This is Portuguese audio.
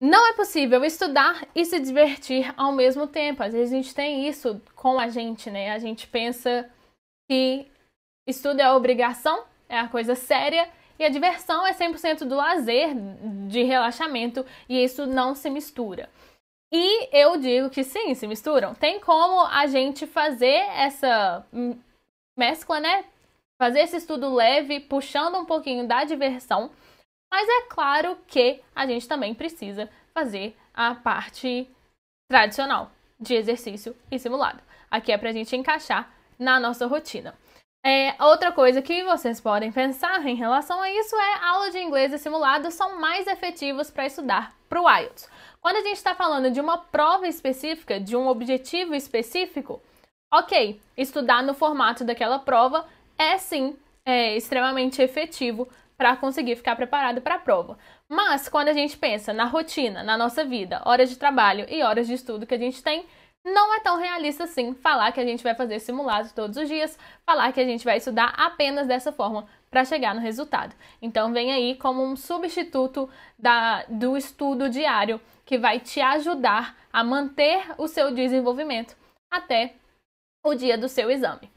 Não é possível estudar e se divertir ao mesmo tempo. Às vezes a gente tem isso com a gente, né? A gente pensa que estudo é a obrigação, é a coisa séria, e a diversão é 100% do lazer, de relaxamento, e isso não se mistura. E eu digo que sim, se misturam. Tem como a gente fazer essa mescla, né? Fazer esse estudo leve, puxando um pouquinho da diversão mas é claro que a gente também precisa fazer a parte tradicional de exercício e simulado. Aqui é para a gente encaixar na nossa rotina. É, outra coisa que vocês podem pensar em relação a isso é aula de inglês e simulado são mais efetivos para estudar para o IELTS. Quando a gente está falando de uma prova específica, de um objetivo específico, ok, estudar no formato daquela prova é sim é, extremamente efetivo para conseguir ficar preparado para a prova. Mas quando a gente pensa na rotina, na nossa vida, horas de trabalho e horas de estudo que a gente tem, não é tão realista assim falar que a gente vai fazer simulado todos os dias, falar que a gente vai estudar apenas dessa forma para chegar no resultado. Então vem aí como um substituto da, do estudo diário que vai te ajudar a manter o seu desenvolvimento até o dia do seu exame.